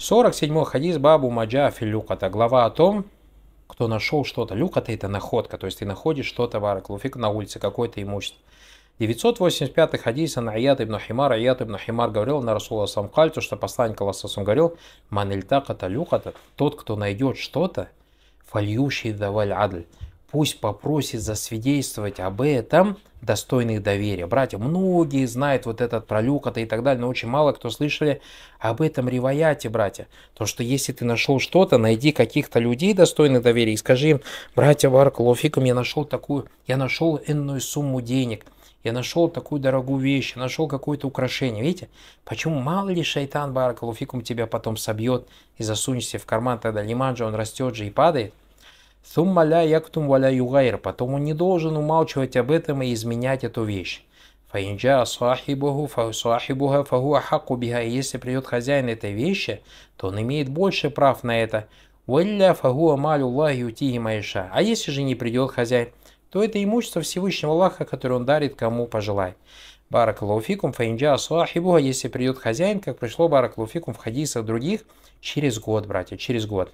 47 хадис Бабу Маджа Люката. Глава о том, кто нашел что-то. Люката это находка, то есть ты находишь что-то в Араклуфик на улице, какое-то имущество. 985 хадис на Аят ибн Химар. Аят ибн Химар говорил на Расула Самкальту, что посланник Аллаха Сам говорил, «Манильтаката люката» – тот, кто найдет что-то, «фальющий даваль адль» пусть попросит засвидетельствовать об этом достойных доверия. Братья, многие знают вот этот пролюкота и так далее, но очень мало кто слышали об этом ревояте, братья. То, что если ты нашел что-то, найди каких-то людей достойных доверия и скажи им, братья Варклофикум, я нашел такую, я нашел энную сумму денег, я нашел такую дорогую вещь, я нашел какое-то украшение. Видите, почему мало ли шайтан Баракалуфикум тебя потом собьет и засунешься в карман, тогда лиман же он растет же и падает. Сумма ля яктум валя югайр. Потом не должен умалчивать об этом и изменять эту вещь. Фаинджа асахибуху фаусахибуха фагуа хаку биха. И если придет хозяин этой вещи, то он имеет больше прав на это. Валля фагуа малю Аллахи утиги маиша. А если же не придет хозяин, то это имущество Всевышнего Аллаха, которое он дарит кому пожелает. Баракалуфикум фаинджа асахибуха. Если придет хозяин, как пришло баракалуфикум в хадисах других, через год, братья, через год.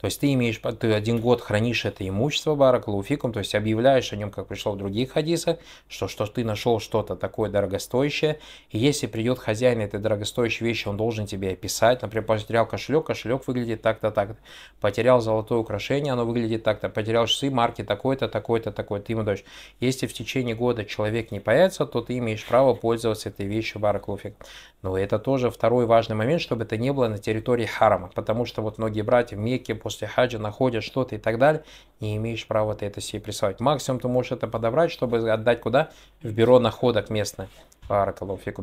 То есть ты имеешь, ты один год хранишь это имущество баракалуфикум, то есть объявляешь о нем, как пришло в других хадисах, что, что ты нашел что-то такое дорогостоящее, и если придет хозяин этой дорогостоящей вещи, он должен тебе описать, например, потерял кошелек, кошелек выглядит так-то, так-то, потерял золотое украшение, оно выглядит так-то, потерял часы марки такой-то, такой-то, такой-то, ты ему даешь. Если в течение года человек не появится, то ты имеешь право пользоваться этой вещью баракалуфик. Но это тоже второй важный момент, чтобы это не было на территории харама, потому что вот многие братья в Мекке после хаджа находят что-то и так далее, не имеешь права ты это себе присылать. Максимум ты можешь это подобрать, чтобы отдать куда? В бюро находок местное. Баракалуфику.